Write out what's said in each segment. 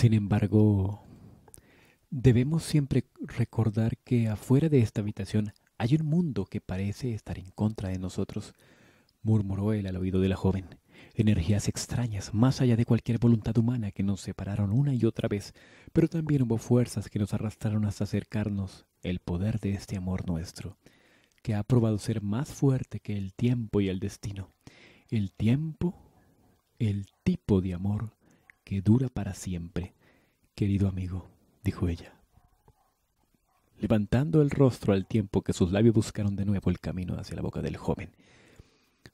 Sin embargo, debemos siempre recordar que afuera de esta habitación hay un mundo que parece estar en contra de nosotros, murmuró él al oído de la joven. Energías extrañas, más allá de cualquier voluntad humana, que nos separaron una y otra vez, pero también hubo fuerzas que nos arrastraron hasta acercarnos el poder de este amor nuestro, que ha probado ser más fuerte que el tiempo y el destino. El tiempo, el tipo de amor, dura para siempre, querido amigo, dijo ella, levantando el rostro al tiempo que sus labios buscaron de nuevo el camino hacia la boca del joven.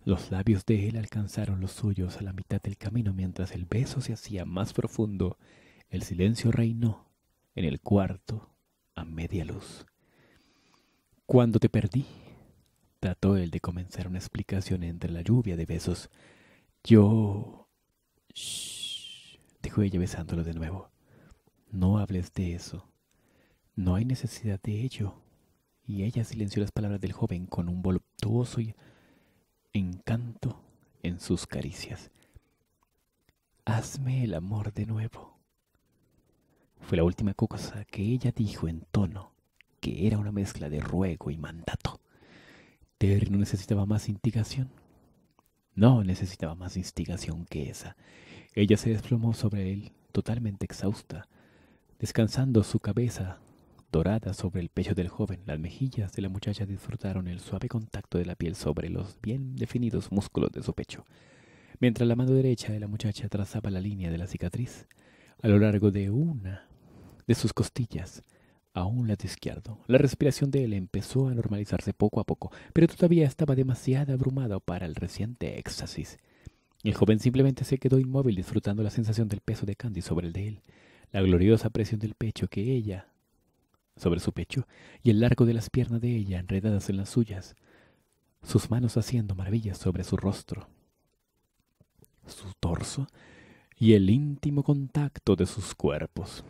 Los labios de él alcanzaron los suyos a la mitad del camino mientras el beso se hacía más profundo. El silencio reinó en el cuarto a media luz. Cuando te perdí, trató él de comenzar una explicación entre la lluvia de besos. Yo dijo ella besándolo de nuevo. No hables de eso. No hay necesidad de ello. Y ella silenció las palabras del joven con un voluptuoso encanto en sus caricias. Hazme el amor de nuevo. Fue la última cosa que ella dijo en tono que era una mezcla de ruego y mandato. Terry no necesitaba más instigación. No necesitaba más instigación que esa. Ella se desplomó sobre él, totalmente exhausta, descansando su cabeza dorada sobre el pecho del joven. Las mejillas de la muchacha disfrutaron el suave contacto de la piel sobre los bien definidos músculos de su pecho, mientras la mano derecha de la muchacha trazaba la línea de la cicatriz a lo largo de una de sus costillas a un lado izquierdo. La respiración de él empezó a normalizarse poco a poco, pero todavía estaba demasiado abrumado para el reciente éxtasis. El joven simplemente se quedó inmóvil disfrutando la sensación del peso de Candy sobre el de él, la gloriosa presión del pecho que ella sobre su pecho y el largo de las piernas de ella enredadas en las suyas, sus manos haciendo maravillas sobre su rostro, su torso y el íntimo contacto de sus cuerpos.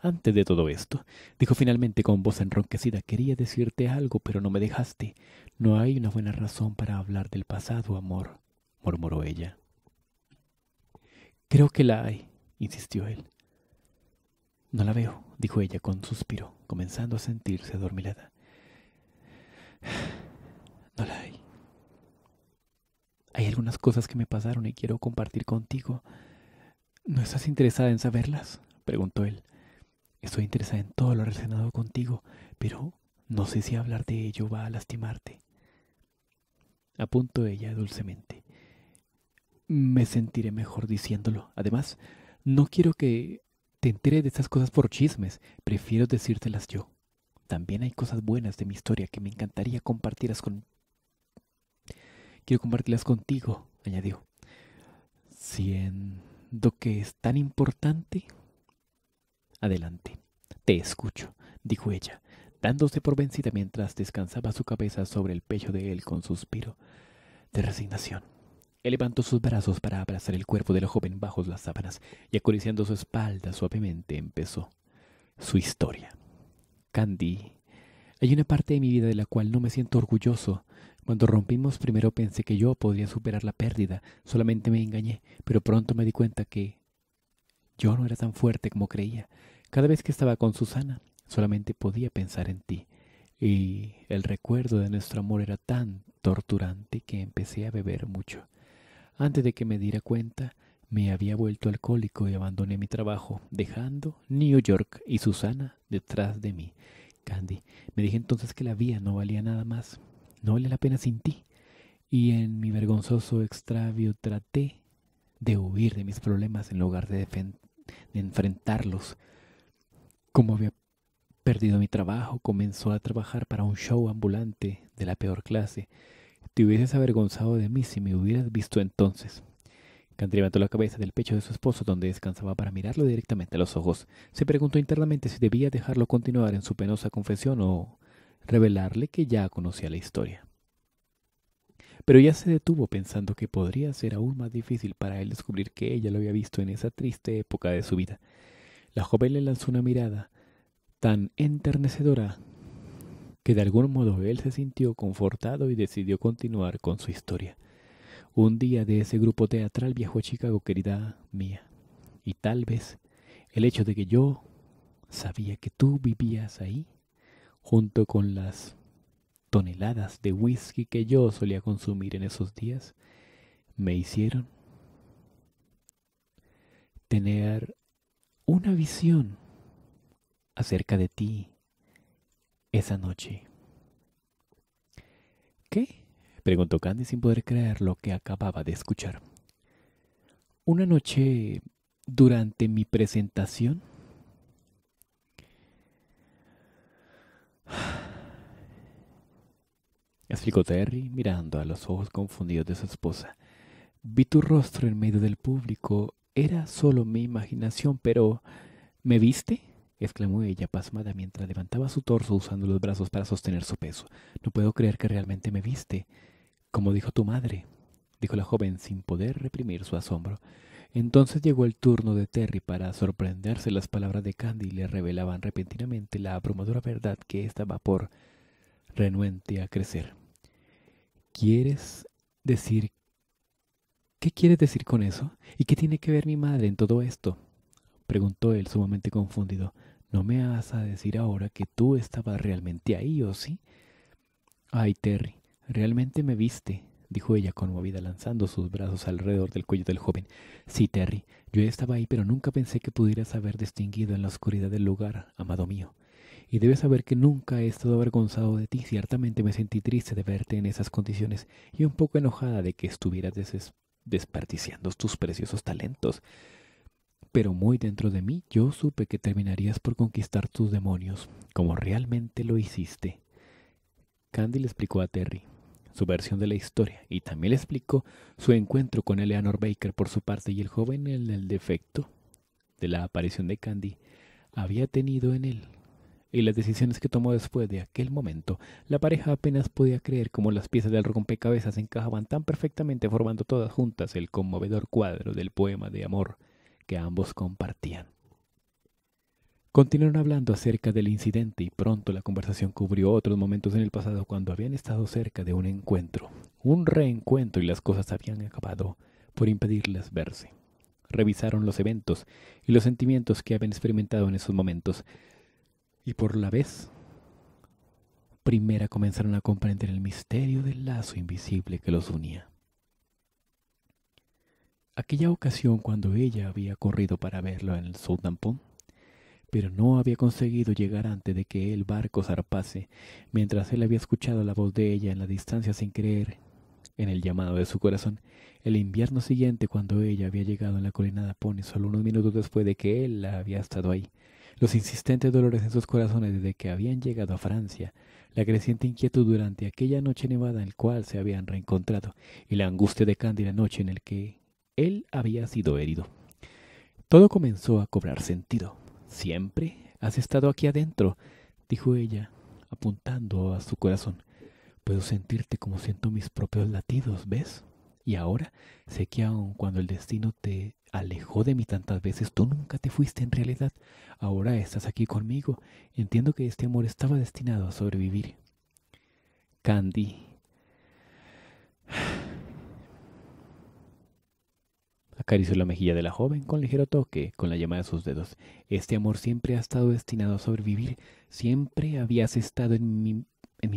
Antes de todo esto, dijo finalmente con voz enronquecida, quería decirte algo, pero no me dejaste. No hay una buena razón para hablar del pasado, amor murmuró ella. Creo que la hay, insistió él. No la veo, dijo ella con suspiro, comenzando a sentirse adormilada. No la hay. Hay algunas cosas que me pasaron y quiero compartir contigo. ¿No estás interesada en saberlas? preguntó él. Estoy interesada en todo lo relacionado contigo, pero no sé si hablar de ello va a lastimarte. Apuntó ella dulcemente me sentiré mejor diciéndolo. Además, no quiero que te entere de esas cosas por chismes, prefiero decírtelas yo. También hay cosas buenas de mi historia que me encantaría compartirlas con... Quiero compartirlas contigo, añadió. Siendo que es tan importante... Adelante, te escucho, dijo ella, dándose por vencida mientras descansaba su cabeza sobre el pecho de él con suspiro de resignación. Él levantó sus brazos para abrazar el cuerpo de la joven bajo las sábanas y acariciando su espalda suavemente empezó su historia. Candy, hay una parte de mi vida de la cual no me siento orgulloso. Cuando rompimos primero pensé que yo podría superar la pérdida, solamente me engañé, pero pronto me di cuenta que yo no era tan fuerte como creía. Cada vez que estaba con Susana, solamente podía pensar en ti. Y el recuerdo de nuestro amor era tan torturante que empecé a beber mucho. Antes de que me diera cuenta, me había vuelto alcohólico y abandoné mi trabajo, dejando New York y Susana detrás de mí. Candy, me dije entonces que la vida no valía nada más, no vale la pena sin ti. Y en mi vergonzoso extravio traté de huir de mis problemas en lugar de, de enfrentarlos. Como había perdido mi trabajo, comenzó a trabajar para un show ambulante de la peor clase. Te hubieses avergonzado de mí si me hubieras visto entonces. Cantri levantó la cabeza del pecho de su esposo donde descansaba para mirarlo directamente a los ojos. Se preguntó internamente si debía dejarlo continuar en su penosa confesión o revelarle que ya conocía la historia. Pero ya se detuvo pensando que podría ser aún más difícil para él descubrir que ella lo había visto en esa triste época de su vida. La joven le lanzó una mirada tan enternecedora que de algún modo él se sintió confortado y decidió continuar con su historia. Un día de ese grupo teatral viajó a Chicago, querida mía, y tal vez el hecho de que yo sabía que tú vivías ahí, junto con las toneladas de whisky que yo solía consumir en esos días, me hicieron tener una visión acerca de ti esa noche. ¿Qué? preguntó Candy sin poder creer lo que acababa de escuchar. Una noche durante mi presentación. Explicó Terry mirando a los ojos confundidos de su esposa. Vi tu rostro en medio del público. Era solo mi imaginación, pero ¿me viste? exclamó ella pasmada mientras levantaba su torso usando los brazos para sostener su peso. No puedo creer que realmente me viste. Como dijo tu madre, dijo la joven sin poder reprimir su asombro. Entonces llegó el turno de Terry para sorprenderse. Las palabras de Candy le revelaban repentinamente la abrumadora verdad que estaba por renuente a crecer. ¿Quieres decir... ¿Qué quieres decir con eso? ¿Y qué tiene que ver mi madre en todo esto? preguntó él sumamente confundido. No me has a decir ahora que tú estabas realmente ahí, ¿o sí? Ay, Terry, realmente me viste, dijo ella conmovida, lanzando sus brazos alrededor del cuello del joven. Sí, Terry, yo estaba ahí, pero nunca pensé que pudieras haber distinguido en la oscuridad del lugar, amado mío. Y debes saber que nunca he estado avergonzado de ti. Ciertamente me sentí triste de verte en esas condiciones y un poco enojada de que estuvieras desperdiciando tus preciosos talentos pero muy dentro de mí yo supe que terminarías por conquistar tus demonios, como realmente lo hiciste. Candy le explicó a Terry su versión de la historia y también le explicó su encuentro con Eleanor Baker por su parte y el joven en el defecto de la aparición de Candy había tenido en él y las decisiones que tomó después de aquel momento, la pareja apenas podía creer cómo las piezas del rompecabezas encajaban tan perfectamente formando todas juntas el conmovedor cuadro del poema de amor que ambos compartían. Continuaron hablando acerca del incidente y pronto la conversación cubrió otros momentos en el pasado cuando habían estado cerca de un encuentro, un reencuentro y las cosas habían acabado por impedirles verse. Revisaron los eventos y los sentimientos que habían experimentado en esos momentos y por la vez primera comenzaron a comprender el misterio del lazo invisible que los unía. Aquella ocasión cuando ella había corrido para verlo en el pero no había conseguido llegar antes de que el barco zarpase, mientras él había escuchado la voz de ella en la distancia sin creer en el llamado de su corazón. El invierno siguiente, cuando ella había llegado en la colina Pony solo unos minutos después de que él había estado ahí, los insistentes dolores en sus corazones desde que habían llegado a Francia, la creciente inquietud durante aquella noche nevada en la cual se habían reencontrado y la angustia de cándida noche en el que él había sido herido. Todo comenzó a cobrar sentido. Siempre has estado aquí adentro, dijo ella, apuntando a su corazón. Puedo sentirte como siento mis propios latidos, ¿ves? Y ahora sé que aun cuando el destino te alejó de mí tantas veces, tú nunca te fuiste en realidad. Ahora estás aquí conmigo. Entiendo que este amor estaba destinado a sobrevivir. Candy Acarició la mejilla de la joven con ligero toque con la llama de sus dedos. Este amor siempre ha estado destinado a sobrevivir. Siempre habías estado en mi,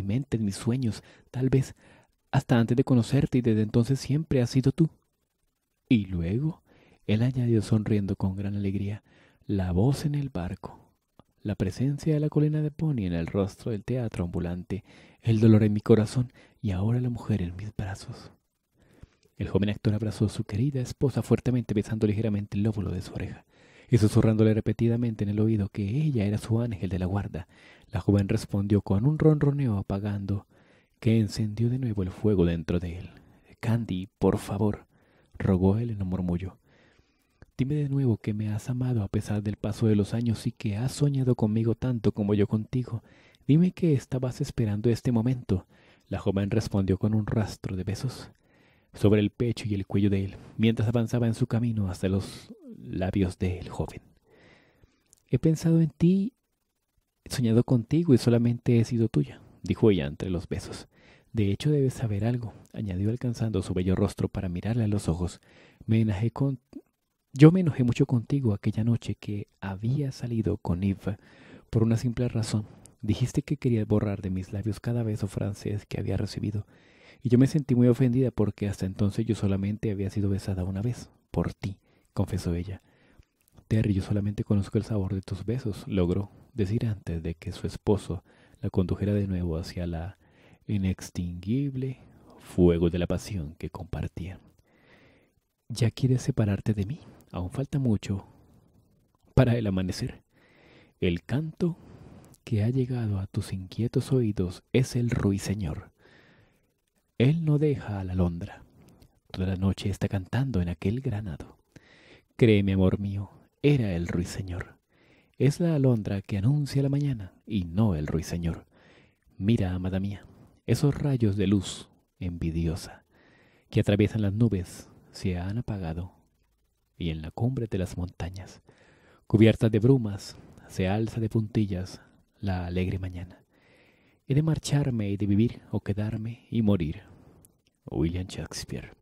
mente, en mis sueños, tal vez hasta antes de conocerte y desde entonces siempre has sido tú. Y luego, él añadió sonriendo con gran alegría, la voz en el barco, la presencia de la colina de Pony en el rostro del teatro ambulante, el dolor en mi corazón y ahora la mujer en mis brazos. El joven actor abrazó a su querida esposa fuertemente besando ligeramente el lóbulo de su oreja y susurrándole repetidamente en el oído que ella era su ángel de la guarda. La joven respondió con un ronroneo apagando que encendió de nuevo el fuego dentro de él. Candy, por favor, rogó él en un murmullo. Dime de nuevo que me has amado a pesar del paso de los años y que has soñado conmigo tanto como yo contigo. Dime que estabas esperando este momento. La joven respondió con un rastro de besos sobre el pecho y el cuello de él, mientras avanzaba en su camino hasta los labios del joven. He pensado en ti, he soñado contigo y solamente he sido tuya, dijo ella entre los besos. De hecho, debes saber algo, añadió alcanzando su bello rostro para mirarle a los ojos. Me enajé con... Yo me enojé mucho contigo aquella noche que había salido con Eve por una simple razón. Dijiste que querías borrar de mis labios cada beso francés que había recibido y yo me sentí muy ofendida porque hasta entonces yo solamente había sido besada una vez, por ti, confesó ella. Terry, yo solamente conozco el sabor de tus besos, logró decir antes de que su esposo la condujera de nuevo hacia la inextinguible fuego de la pasión que compartían. ¿Ya quieres separarte de mí? Aún falta mucho para el amanecer. El canto que ha llegado a tus inquietos oídos es el ruiseñor. Él no deja a la alondra. Toda la noche está cantando en aquel granado. Créeme, amor mío, era el ruiseñor. Es la alondra que anuncia la mañana y no el ruiseñor. Mira, amada mía, esos rayos de luz, envidiosa, que atraviesan las nubes, se han apagado. Y en la cumbre de las montañas, cubierta de brumas, se alza de puntillas la alegre mañana. He de marcharme, y de vivir o quedarme y morir. William Shakespeare.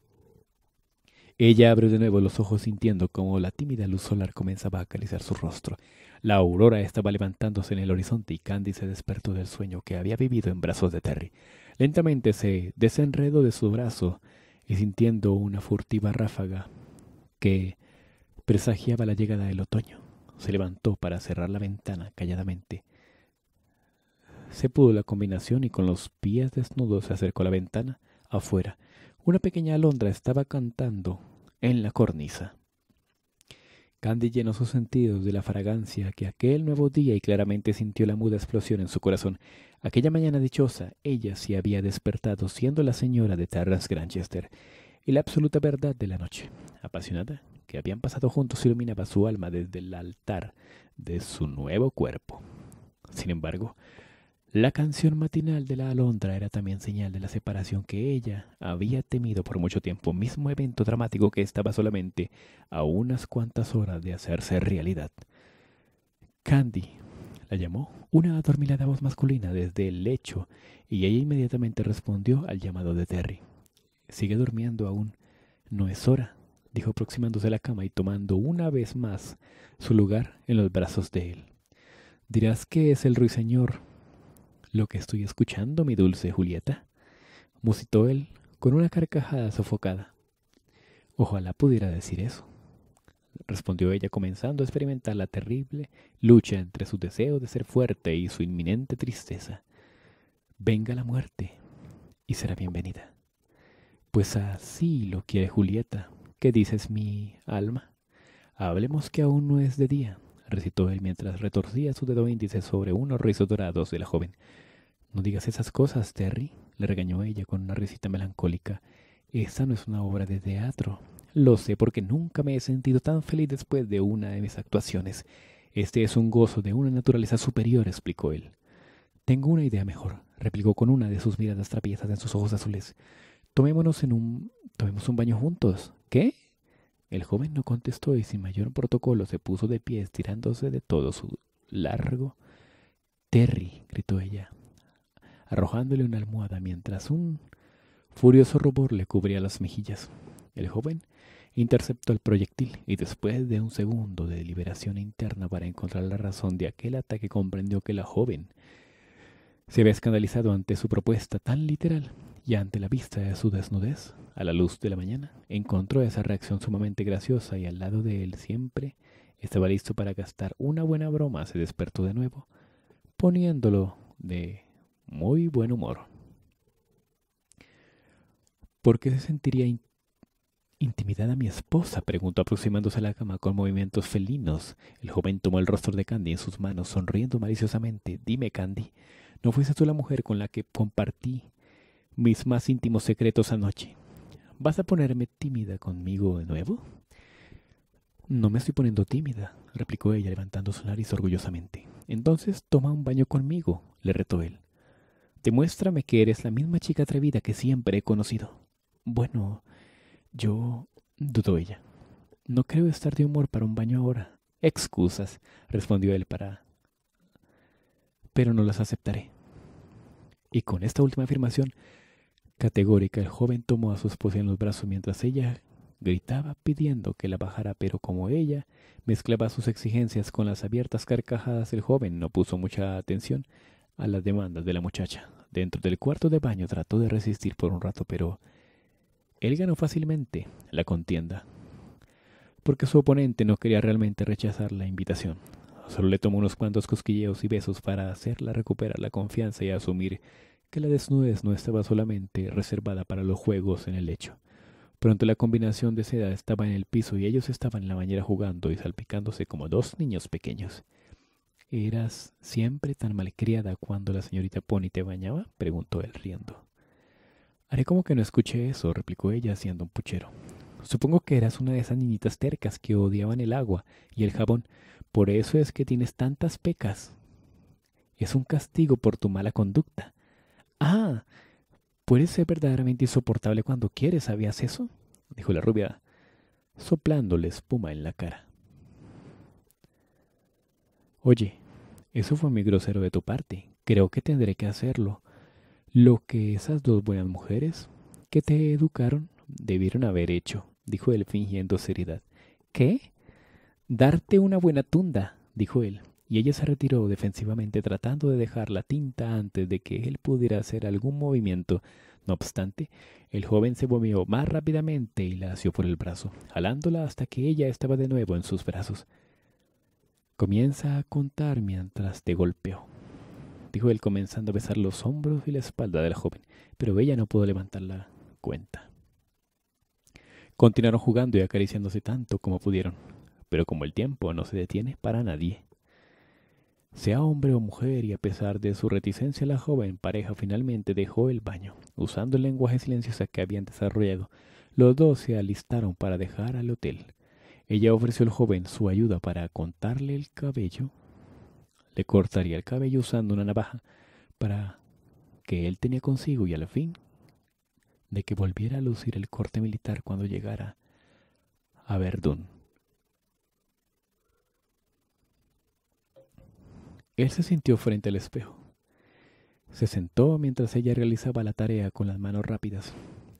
Ella abrió de nuevo los ojos sintiendo como la tímida luz solar comenzaba a acariciar su rostro. La aurora estaba levantándose en el horizonte y Candy se despertó del sueño que había vivido en brazos de Terry. Lentamente se desenredó de su brazo y sintiendo una furtiva ráfaga que presagiaba la llegada del otoño, se levantó para cerrar la ventana calladamente se pudo la combinación y con los pies desnudos se acercó a la ventana. Afuera, una pequeña alondra estaba cantando en la cornisa. Candy llenó sus sentidos de la fragancia que aquel nuevo día y claramente sintió la muda explosión en su corazón. Aquella mañana dichosa, ella se había despertado siendo la señora de Tarras Granchester y la absoluta verdad de la noche, apasionada, que habían pasado juntos iluminaba su alma desde el altar de su nuevo cuerpo. Sin embargo, la canción matinal de la alondra era también señal de la separación que ella había temido por mucho tiempo, mismo evento dramático que estaba solamente a unas cuantas horas de hacerse realidad. Candy la llamó una adormilada voz masculina desde el lecho y ella inmediatamente respondió al llamado de Terry. Sigue durmiendo aún. No es hora, dijo aproximándose a la cama y tomando una vez más su lugar en los brazos de él. Dirás que es el ruiseñor, lo que estoy escuchando, mi dulce Julieta, musitó él con una carcajada sofocada. Ojalá pudiera decir eso, respondió ella comenzando a experimentar la terrible lucha entre su deseo de ser fuerte y su inminente tristeza. Venga la muerte y será bienvenida. Pues así lo quiere Julieta, que dices mi alma. Hablemos que aún no es de día recitó él mientras retorcía su dedo índice sobre unos rizos dorados de la joven. No digas esas cosas, Terry, le regañó ella con una risita melancólica. Esa no es una obra de teatro. Lo sé porque nunca me he sentido tan feliz después de una de mis actuaciones. Este es un gozo de una naturaleza superior, explicó él. Tengo una idea mejor, replicó con una de sus miradas trapiezas en sus ojos azules. Tomémonos en un... tomemos un baño juntos. ¿Qué? El joven no contestó y sin mayor protocolo se puso de pie estirándose de todo su largo. Terry, gritó ella, arrojándole una almohada mientras un furioso rubor le cubría las mejillas. El joven interceptó el proyectil y después de un segundo de deliberación interna para encontrar la razón de aquel ataque comprendió que la joven se había escandalizado ante su propuesta tan literal y ante la vista de su desnudez, a la luz de la mañana, encontró esa reacción sumamente graciosa y al lado de él siempre estaba listo para gastar una buena broma, se despertó de nuevo, poniéndolo de muy buen humor. ¿Por qué se sentiría intimidada mi esposa? preguntó aproximándose a la cama con movimientos felinos. El joven tomó el rostro de Candy en sus manos, sonriendo maliciosamente. Dime, Candy, ¿no fuiste tú la mujer con la que compartí mis más íntimos secretos anoche. ¿Vas a ponerme tímida conmigo de nuevo? No me estoy poniendo tímida, replicó ella levantando su nariz orgullosamente. Entonces toma un baño conmigo, le retó él. Demuéstrame que eres la misma chica atrevida que siempre he conocido. Bueno, yo... dudó ella. No creo estar de humor para un baño ahora. Excusas, respondió él para... Pero no las aceptaré. Y con esta última afirmación Categórica, el joven tomó a su esposa en los brazos mientras ella gritaba pidiendo que la bajara, pero como ella mezclaba sus exigencias con las abiertas carcajadas, el joven no puso mucha atención a las demandas de la muchacha. Dentro del cuarto de baño trató de resistir por un rato, pero él ganó fácilmente la contienda, porque su oponente no quería realmente rechazar la invitación. Solo le tomó unos cuantos cosquilleos y besos para hacerla recuperar la confianza y asumir que la desnudez no estaba solamente reservada para los juegos en el lecho. Pronto la combinación de seda estaba en el piso y ellos estaban en la bañera jugando y salpicándose como dos niños pequeños. ¿Eras siempre tan malcriada cuando la señorita Pony te bañaba? preguntó él riendo. Haré como que no escuché eso, replicó ella haciendo un puchero. Supongo que eras una de esas niñitas tercas que odiaban el agua y el jabón. Por eso es que tienes tantas pecas. Es un castigo por tu mala conducta. Ah, puedes ser verdaderamente insoportable cuando quieres, ¿sabías eso? dijo la rubia, soplándole espuma en la cara. Oye, eso fue muy grosero de tu parte. Creo que tendré que hacerlo. Lo que esas dos buenas mujeres que te educaron debieron haber hecho, dijo él fingiendo seriedad. ¿Qué? Darte una buena tunda, dijo él, y ella se retiró defensivamente tratando de dejar la tinta antes de que él pudiera hacer algún movimiento. No obstante, el joven se movió más rápidamente y la asió por el brazo, jalándola hasta que ella estaba de nuevo en sus brazos. Comienza a contar mientras te golpeo, dijo él comenzando a besar los hombros y la espalda de la joven, pero ella no pudo levantar la cuenta. Continuaron jugando y acariciándose tanto como pudieron, pero como el tiempo no se detiene para nadie, sea hombre o mujer, y a pesar de su reticencia, la joven pareja finalmente dejó el baño. Usando el lenguaje silencioso que habían desarrollado, los dos se alistaron para dejar al hotel. Ella ofreció al joven su ayuda para contarle el cabello. Le cortaría el cabello usando una navaja para que él tenía consigo y al fin de que volviera a lucir el corte militar cuando llegara a Verdún. Él se sintió frente al espejo. Se sentó mientras ella realizaba la tarea con las manos rápidas.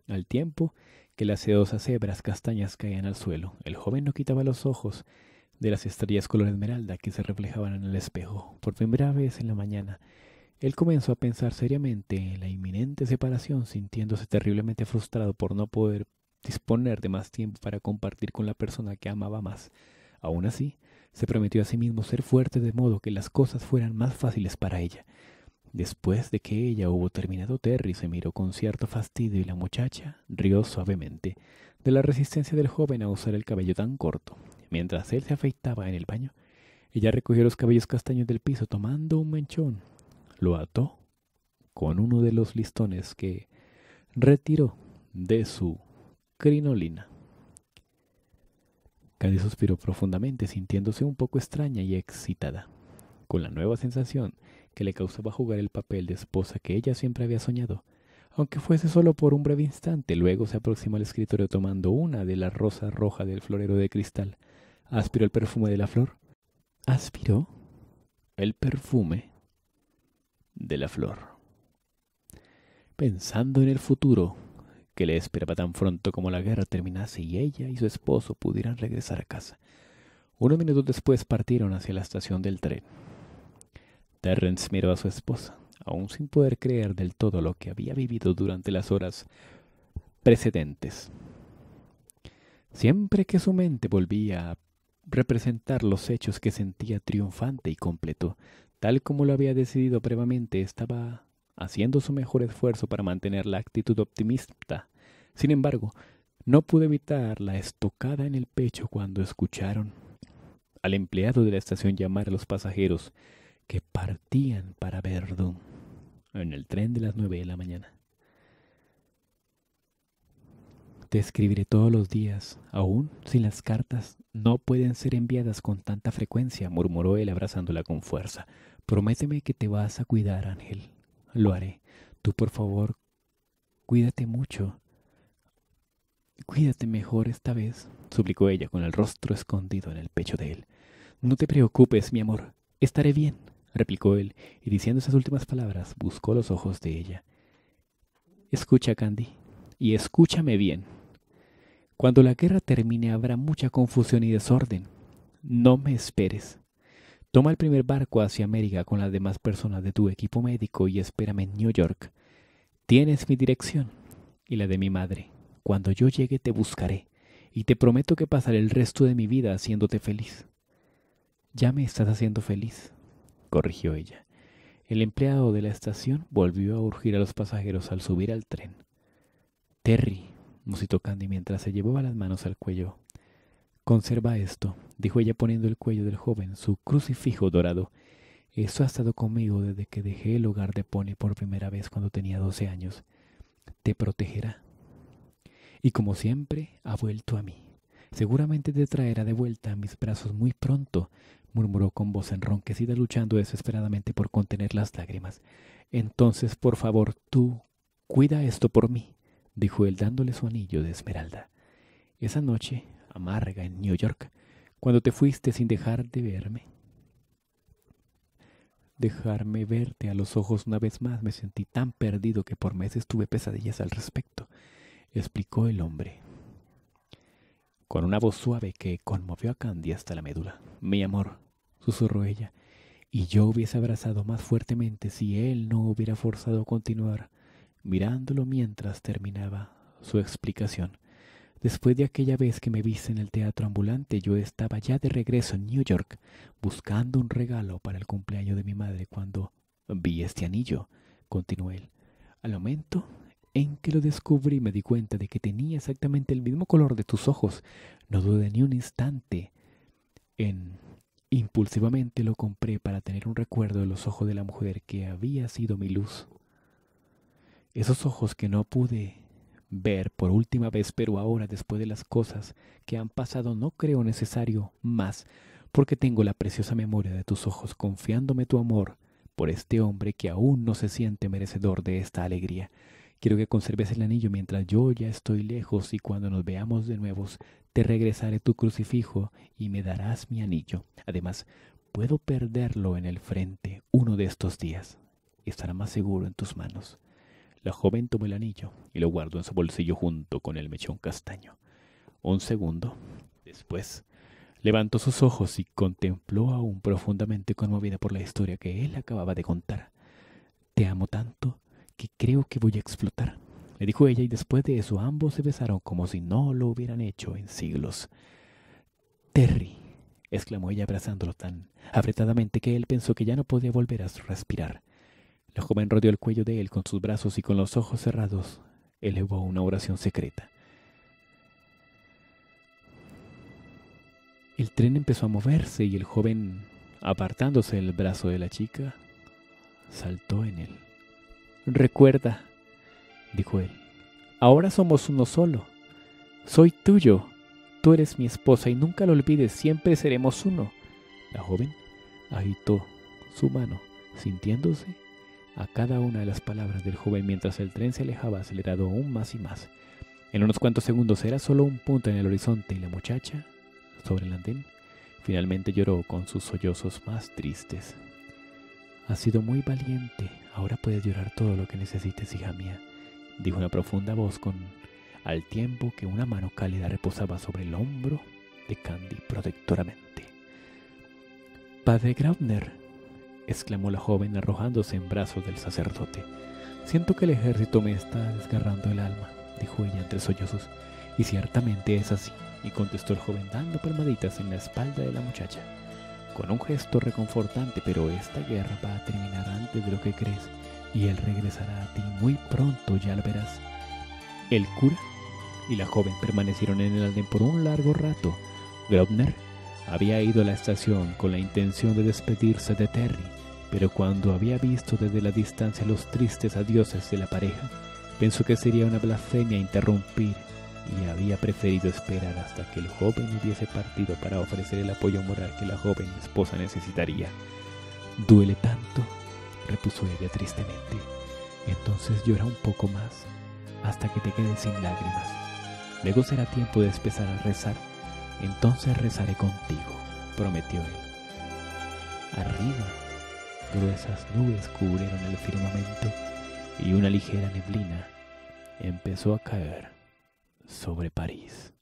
Al tiempo que las sedosas hebras castañas caían al suelo, el joven no quitaba los ojos de las estrellas color esmeralda que se reflejaban en el espejo. Por primera vez en la mañana, él comenzó a pensar seriamente en la inminente separación, sintiéndose terriblemente frustrado por no poder disponer de más tiempo para compartir con la persona que amaba más. Aún así, se prometió a sí mismo ser fuerte de modo que las cosas fueran más fáciles para ella. Después de que ella hubo terminado, Terry se miró con cierto fastidio y la muchacha rió suavemente de la resistencia del joven a usar el cabello tan corto. Mientras él se afeitaba en el baño, ella recogió los cabellos castaños del piso tomando un menchón. Lo ató con uno de los listones que retiró de su crinolina. Candy suspiró profundamente, sintiéndose un poco extraña y excitada, con la nueva sensación que le causaba jugar el papel de esposa que ella siempre había soñado. Aunque fuese solo por un breve instante, luego se aproximó al escritorio tomando una de las rosas rojas del florero de cristal. Aspiró el perfume de la flor. Aspiró el perfume de la flor. Pensando en el futuro, que le esperaba tan pronto como la guerra terminase y ella y su esposo pudieran regresar a casa. Unos minutos después partieron hacia la estación del tren. Terrence miró a su esposa, aún sin poder creer del todo lo que había vivido durante las horas precedentes. Siempre que su mente volvía a representar los hechos que sentía triunfante y completo, tal como lo había decidido previamente, estaba haciendo su mejor esfuerzo para mantener la actitud optimista. Sin embargo, no pude evitar la estocada en el pecho cuando escucharon al empleado de la estación llamar a los pasajeros que partían para Verdun en el tren de las nueve de la mañana. Te escribiré todos los días, aún si las cartas no pueden ser enviadas con tanta frecuencia, murmuró él abrazándola con fuerza. Prométeme que te vas a cuidar, Ángel lo haré. Tú, por favor, cuídate mucho. Cuídate mejor esta vez, suplicó ella con el rostro escondido en el pecho de él. No te preocupes, mi amor. Estaré bien, replicó él, y diciendo esas últimas palabras, buscó los ojos de ella. Escucha, Candy, y escúchame bien. Cuando la guerra termine habrá mucha confusión y desorden. No me esperes. Toma el primer barco hacia América con las demás personas de tu equipo médico y espérame en New York. Tienes mi dirección y la de mi madre. Cuando yo llegue te buscaré y te prometo que pasaré el resto de mi vida haciéndote feliz. Ya me estás haciendo feliz, corrigió ella. El empleado de la estación volvió a urgir a los pasajeros al subir al tren. Terry, musitó Candy mientras se llevaba las manos al cuello. Conserva esto, dijo ella poniendo el cuello del joven su crucifijo dorado. Eso ha estado conmigo desde que dejé el hogar de Pony por primera vez cuando tenía doce años. Te protegerá. Y como siempre, ha vuelto a mí. Seguramente te traerá de vuelta a mis brazos muy pronto, murmuró con voz enronquecida, luchando desesperadamente por contener las lágrimas. Entonces, por favor, tú cuida esto por mí, dijo él dándole su anillo de esmeralda. Esa noche amarga en New York, cuando te fuiste sin dejar de verme. Dejarme verte a los ojos una vez más me sentí tan perdido que por meses tuve pesadillas al respecto, explicó el hombre. Con una voz suave que conmovió a Candy hasta la médula. Mi amor, susurró ella, y yo hubiese abrazado más fuertemente si él no hubiera forzado a continuar, mirándolo mientras terminaba su explicación. Después de aquella vez que me viste en el teatro ambulante, yo estaba ya de regreso en New York buscando un regalo para el cumpleaños de mi madre cuando vi este anillo, continuó él. Al momento en que lo descubrí me di cuenta de que tenía exactamente el mismo color de tus ojos. No dudé ni un instante en... Impulsivamente lo compré para tener un recuerdo de los ojos de la mujer que había sido mi luz. Esos ojos que no pude Ver por última vez pero ahora después de las cosas que han pasado no creo necesario más, porque tengo la preciosa memoria de tus ojos confiándome tu amor por este hombre que aún no se siente merecedor de esta alegría. Quiero que conserves el anillo mientras yo ya estoy lejos y cuando nos veamos de nuevos te regresaré tu crucifijo y me darás mi anillo. Además, puedo perderlo en el frente uno de estos días. Estará más seguro en tus manos. La joven tomó el anillo y lo guardó en su bolsillo junto con el mechón castaño. Un segundo después, levantó sus ojos y contempló aún profundamente conmovida por la historia que él acababa de contar. Te amo tanto que creo que voy a explotar, le dijo ella y después de eso ambos se besaron como si no lo hubieran hecho en siglos. Terry, exclamó ella abrazándolo tan apretadamente que él pensó que ya no podía volver a respirar. La joven rodeó el cuello de él con sus brazos y con los ojos cerrados elevó una oración secreta. El tren empezó a moverse y el joven, apartándose del brazo de la chica, saltó en él. Recuerda, dijo él, ahora somos uno solo. Soy tuyo, tú eres mi esposa y nunca lo olvides, siempre seremos uno. La joven agitó su mano, sintiéndose a cada una de las palabras del joven mientras el tren se alejaba acelerado aún más y más. En unos cuantos segundos era solo un punto en el horizonte y la muchacha, sobre el andén, finalmente lloró con sus sollozos más tristes. Has sido muy valiente, ahora puedes llorar todo lo que necesites, hija mía, dijo una profunda voz con al tiempo que una mano cálida reposaba sobre el hombro de Candy protectoramente. Padre Graubner, exclamó la joven arrojándose en brazos del sacerdote. Siento que el ejército me está desgarrando el alma, dijo ella entre sollozos. Y ciertamente es así, y contestó el joven dando palmaditas en la espalda de la muchacha, con un gesto reconfortante, pero esta guerra va a terminar antes de lo que crees, y él regresará a ti muy pronto, ya lo verás. El cura y la joven permanecieron en el aldea por un largo rato. Grobner había ido a la estación con la intención de despedirse de Terry, pero cuando había visto desde la distancia los tristes adioses de la pareja, pensó que sería una blasfemia interrumpir y había preferido esperar hasta que el joven hubiese partido para ofrecer el apoyo moral que la joven esposa necesitaría. Duele tanto, repuso ella tristemente. Entonces llora un poco más hasta que te quedes sin lágrimas. Luego será tiempo de empezar a rezar. Entonces rezaré contigo, prometió él. Arriba, gruesas nubes cubrieron el firmamento y una ligera neblina empezó a caer sobre París.